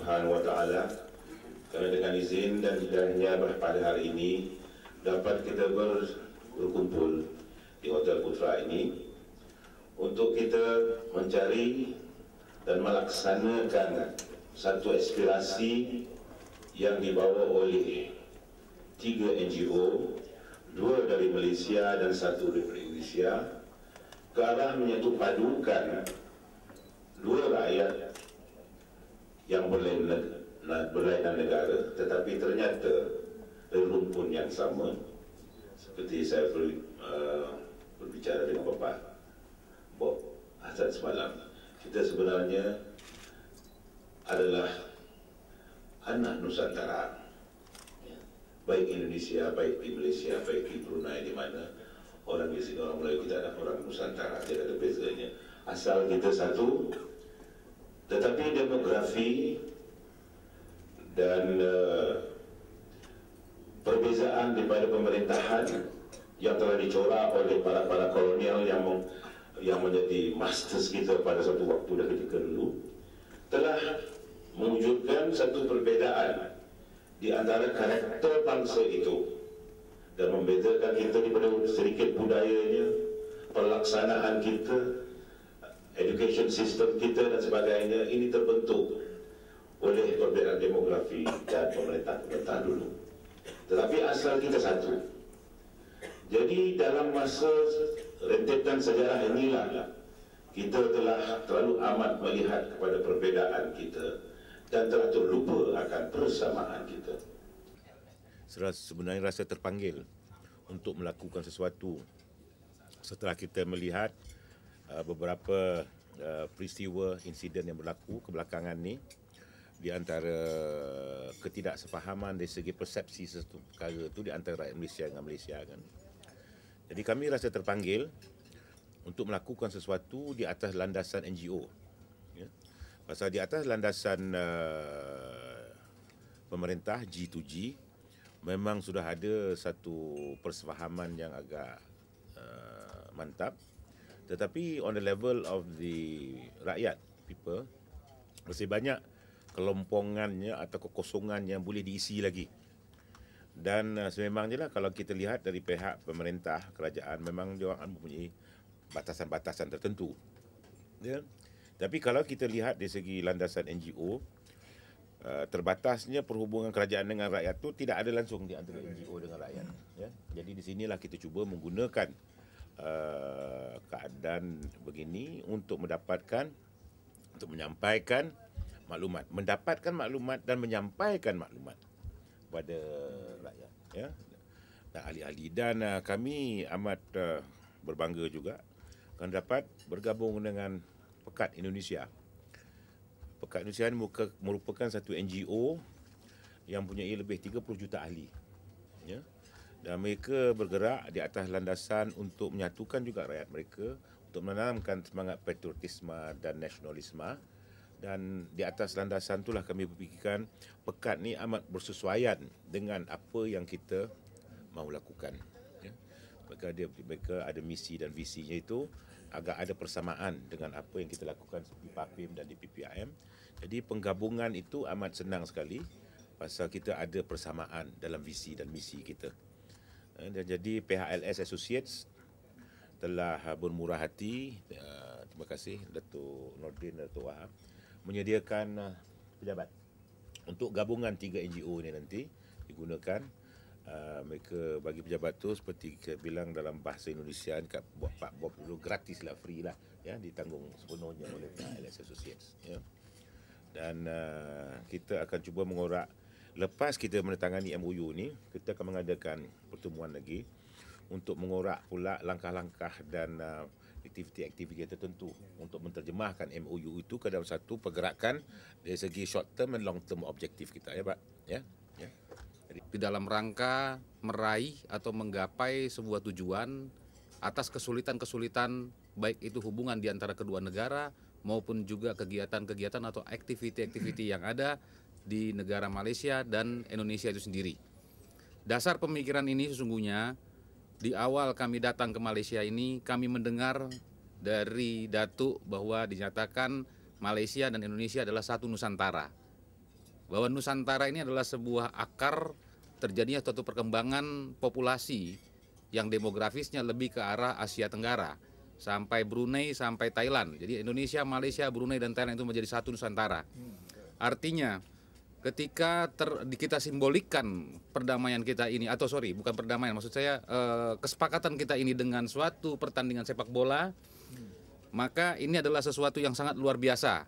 Subhanahu Wa Taala. Karena dengan izin dan hidayahnya pada hari ini dapat kita ber berkumpul di Hotel Putra ini untuk kita mencari dan melaksanakan satu aspirasi yang dibawa oleh tiga NGO, dua dari Malaysia dan satu dari Indonesia ke arah menyatu padukan dua rakyat yang berlainan negara tetapi ternyata rumpun yang sama seperti saya ber, uh, berbicara dengan bapa Bob Hassan semalam kita sebenarnya adalah anak Nusantara ya. baik Indonesia, baik di Malaysia, baik di Brunei di mana orang di sini orang Melayu kita adalah orang Nusantara tidak ada bezanya asal kita satu tetapi demografi dan eh, perbezaan daripada pemerintahan yang telah dicorak oleh para-para kolonial yang yang menjadi masters kita pada satu waktu dan ketika dulu telah mewujudkan satu perbezaan di antara karakter bangsa itu dan membezakan kita daripada sedikit budayanya pelaksanaan kita education system kita dan sebagainya ini terbentuk oleh perbedaan demografi dan pemerintah pemerintah dulu. Tetapi asal kita satu. Jadi dalam masa rentetan sejarah inilah kita telah terlalu amat melihat kepada perbezaan kita dan telah terlupa akan persamaan kita. Serasa sebenarnya rasa terpanggil untuk melakukan sesuatu setelah kita melihat Uh, beberapa uh, peristiwa insiden yang berlaku kebelakangan ni di antara ketidaksepahaman dari segi persepsi sesuatu perkara tu di antara rakyat Malaysia dengan Malaysia kan. Jadi kami rasa terpanggil untuk melakukan sesuatu di atas landasan NGO. Ya. Pasal di atas landasan uh, pemerintah G2G memang sudah ada satu persefahaman yang agak uh, mantap tetapi on the level of the rakyat people masih banyak kelompongannya atau kekosongan yang boleh diisi lagi. Dan uh, sememangnya lah kalau kita lihat dari pihak pemerintah kerajaan memang dia akan mempunyai batasan-batasan tertentu. Ya. Tapi kalau kita lihat dari segi landasan NGO uh, terbatasnya perhubungan kerajaan dengan rakyat tu tidak ada langsung di antara NGO dengan rakyat. Ya. Jadi di sinilah kita cuba menggunakan Eh, keadaan begini untuk mendapatkan untuk menyampaikan maklumat mendapatkan maklumat dan menyampaikan maklumat kepada rakyat ya dan ahli-ahli dan uh, kami amat uh, berbangga juga kerana dapat bergabung dengan Pekat Indonesia Pekat Indonesia ini merupakan satu NGO yang punya lebih 30 juta ahli ya yeah dan mereka bergerak di atas landasan untuk menyatukan juga rakyat mereka untuk menanamkan semangat patriotisme dan nasionalisme dan di atas landasan itulah kami berfikirkan pekat ni amat bersesuaian dengan apa yang kita mahu lakukan ya mereka dia mereka ada misi dan visinya itu agak ada persamaan dengan apa yang kita lakukan di PAPIM dan di PPIM jadi penggabungan itu amat senang sekali pasal kita ada persamaan dalam visi dan misi kita Eh, dan jadi PHLS Associates telah eh, bermurah hati eh, terima kasih Datuk Nordin dan Datuk Wahab menyediakan pejabat untuk gabungan tiga NGO ini nanti digunakan mereka bagi pejabat itu seperti bilang dalam bahasa Indonesia kat buat 40 gratis lah free lah ya ditanggung sepenuhnya oleh PHLS Associates ya dan kita akan cuba mengorak lepas kita menandatangani MOU ni kita akan mengadakan pertemuan lagi untuk mengorak pula langkah-langkah dan uh, aktiviti-aktiviti tertentu untuk menterjemahkan MOU itu ke dalam satu pergerakan dari segi short term and long term objektif kita ya Pak ya ya Jadi, di dalam rangka meraih atau menggapai sebuah tujuan atas kesulitan-kesulitan baik itu hubungan di antara kedua negara maupun juga kegiatan-kegiatan atau aktiviti-aktiviti yang ada di negara Malaysia dan Indonesia itu sendiri. Dasar pemikiran ini sesungguhnya di awal kami datang ke Malaysia ini kami mendengar dari Datuk bahwa dinyatakan Malaysia dan Indonesia adalah satu Nusantara. Bahwa Nusantara ini adalah sebuah akar terjadinya suatu perkembangan populasi yang demografisnya lebih ke arah Asia Tenggara sampai Brunei sampai Thailand. Jadi Indonesia, Malaysia, Brunei dan Thailand itu menjadi satu Nusantara. Artinya ketika ter, kita simbolikan perdamaian kita ini atau sorry bukan perdamaian maksud saya e, kesepakatan kita ini dengan suatu pertandingan sepak bola maka ini adalah sesuatu yang sangat luar biasa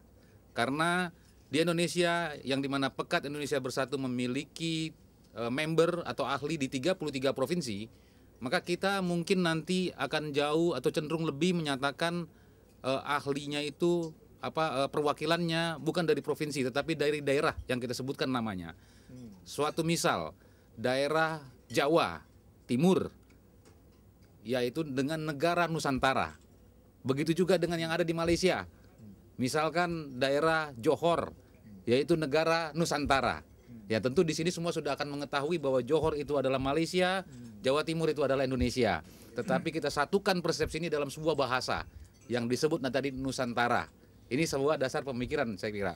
karena di Indonesia yang dimana pekat Indonesia Bersatu memiliki e, member atau ahli di 33 provinsi maka kita mungkin nanti akan jauh atau cenderung lebih menyatakan e, ahlinya itu apa eh, perwakilannya bukan dari provinsi tetapi dari daerah yang kita sebutkan namanya. Hmm. Suatu misal daerah Jawa Timur yaitu dengan negara Nusantara. Begitu juga dengan yang ada di Malaysia. Misalkan daerah Johor yaitu negara Nusantara. Ya tentu di sini semua sudah akan mengetahui bahwa Johor itu adalah Malaysia, hmm. Jawa Timur itu adalah Indonesia. Tetapi kita satukan persepsi ini dalam sebuah bahasa yang disebut nah, tadi Nusantara. Ini sebuah dasar pemikiran saya kira.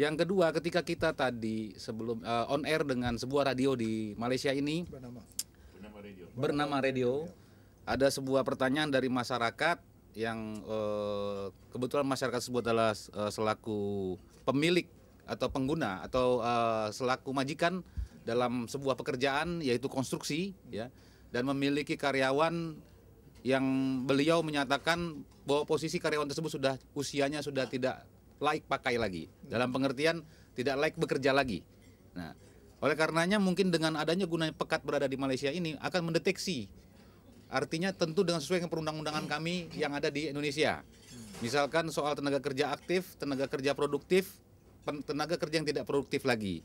Yang kedua, ketika kita tadi sebelum uh, on air dengan sebuah radio di Malaysia ini bernama, bernama radio. Bernama radio. Ada sebuah pertanyaan dari masyarakat yang uh, kebetulan masyarakat tersebut adalah uh, selaku pemilik atau pengguna atau uh, selaku majikan dalam sebuah pekerjaan yaitu konstruksi ya dan memiliki karyawan yang beliau menyatakan bahwa posisi karyawan tersebut sudah usianya sudah tidak like pakai lagi dalam pengertian tidak like bekerja lagi. Nah, oleh karenanya mungkin dengan adanya gunanya pekat berada di Malaysia ini akan mendeteksi artinya tentu dengan sesuai dengan perundang-undangan kami yang ada di Indonesia. Misalkan soal tenaga kerja aktif, tenaga kerja produktif, tenaga kerja yang tidak produktif lagi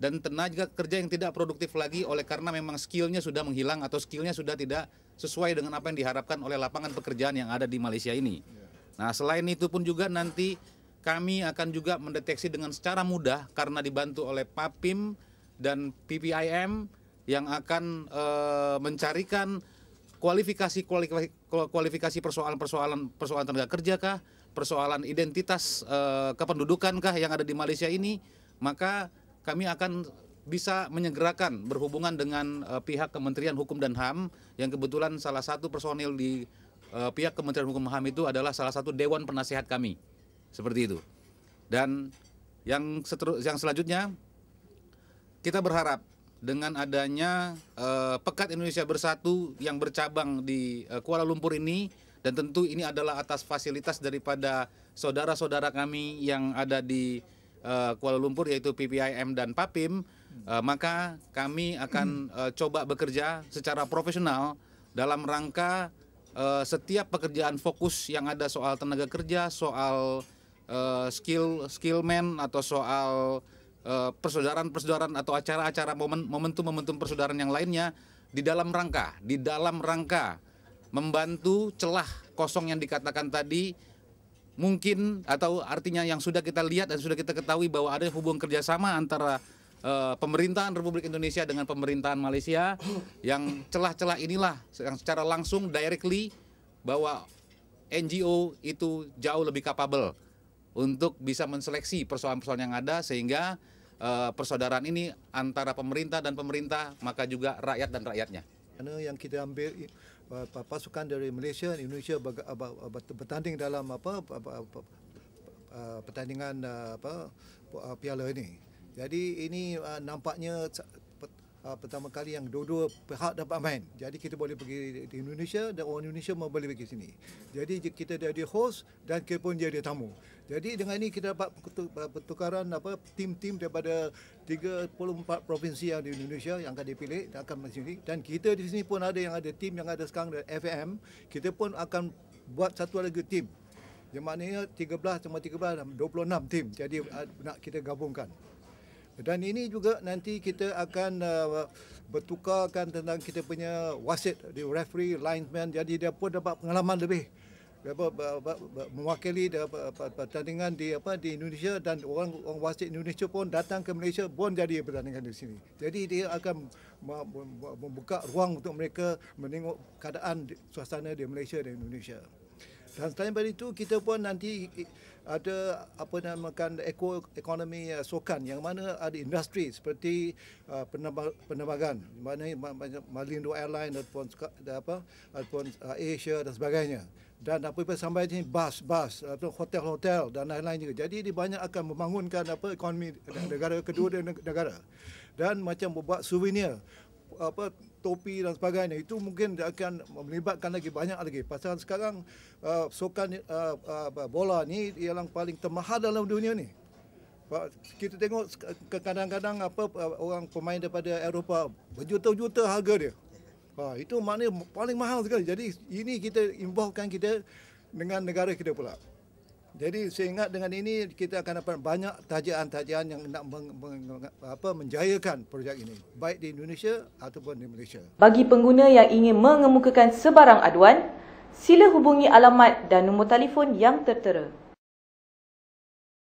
dan tenaga kerja yang tidak produktif lagi oleh karena memang skillnya sudah menghilang atau skillnya sudah tidak sesuai dengan apa yang diharapkan oleh lapangan pekerjaan yang ada di Malaysia ini. Iya. Nah selain itu pun juga nanti kami akan juga mendeteksi dengan secara mudah karena dibantu oleh PAPIM dan PPIM yang akan e, mencarikan kualifikasi kualifikasi persoalan-persoalan persoalan tenaga kerja kah, persoalan identitas e, kependudukan kah yang ada di Malaysia ini, maka kami akan bisa menyegerakan berhubungan dengan uh, pihak Kementerian Hukum dan HAM yang kebetulan salah satu personil di uh, pihak Kementerian Hukum dan HAM itu adalah salah satu dewan penasehat kami. Seperti itu. Dan yang seteru, yang selanjutnya kita berharap dengan adanya uh, pekat Indonesia Bersatu yang bercabang di uh, Kuala Lumpur ini dan tentu ini adalah atas fasilitas daripada saudara-saudara kami yang ada di uh, Kuala Lumpur yaitu PPIM dan PAPIM, uh, maka kami akan uh, coba bekerja secara profesional dalam rangka uh, setiap pekerjaan fokus yang ada soal tenaga kerja, soal uh, skill man atau soal uh, persaudaraan-persaudaraan atau acara-acara momentum-momentum persaudaraan yang lainnya di dalam rangka, di dalam rangka membantu celah kosong yang dikatakan tadi mungkin atau artinya yang sudah kita lihat dan sudah kita ketahui bahwa ada hubungan kerjasama antara uh, pemerintahan Republik Indonesia dengan pemerintahan Malaysia yang celah-celah inilah yang secara langsung directly bahwa NGO itu jauh lebih capable untuk bisa menseleksi persoalan-persoalan yang ada sehingga uh, persaudaraan ini antara pemerintah dan pemerintah maka juga rakyat dan rakyatnya. Karena yang kita ambil pasukan dari Malaysia dan Indonesia ah, ah, bertanding dalam apa ah, pertandingan apa piala ini. Jadi ini nampaknya uh, pertama kali yang dua-dua pihak dapat main. Jadi kita boleh pergi di Indonesia dan orang Indonesia mau boleh pergi sini. Jadi kita jadi host dan kita pun jadi tamu. Jadi dengan ini kita dapat uh, pertukaran apa tim-tim daripada 34 provinsi yang di Indonesia yang akan dipilih dan akan masuk sini dan kita di sini pun ada yang ada tim yang ada sekarang dari FAM kita pun akan buat satu lagi tim yang maknanya 13 sama 13 26 tim jadi uh, nak kita gabungkan dan ini juga nanti kita akan uh, bertukarkan tentang kita punya wasit di referee linesman jadi dia pun dapat pengalaman lebih apa uh, uh, uh, mewakili pertandingan di apa di Indonesia dan orang, orang wasit Indonesia pun datang ke Malaysia pun jadi pertandingan di sini. Jadi dia akan membuka ruang untuk mereka menengok keadaan suasana di Malaysia dan Indonesia. Dan selain dari itu kita pun nanti ada apa namakan eco ekonomi uh, sokan yang mana ada industri seperti uh, penerbangan di mana Malindo Airline ataupun apa ataupun uh, Asia dan sebagainya dan apa pun sampai ini bas bas atau hotel hotel dan lain-lain juga jadi ini banyak akan membangunkan apa ekonomi negara kedua negara dan macam membuat souvenir apa topi dan sebagainya itu mungkin akan melibatkan lagi banyak lagi pasal sekarang uh, sokan uh, uh, bola ni ialah paling termahal dalam dunia ni kita tengok kadang-kadang apa uh, orang pemain daripada Eropah berjuta-juta harga dia ha, itu maknanya paling mahal sekali jadi ini kita involvekan kita dengan negara kita pula jadi saya ingat dengan ini kita akan dapat banyak tajian-tajian yang nak meng, meng, apa, menjayakan projek ini baik di Indonesia ataupun di Malaysia. Bagi pengguna yang ingin mengemukakan sebarang aduan, sila hubungi alamat dan nombor telefon yang tertera.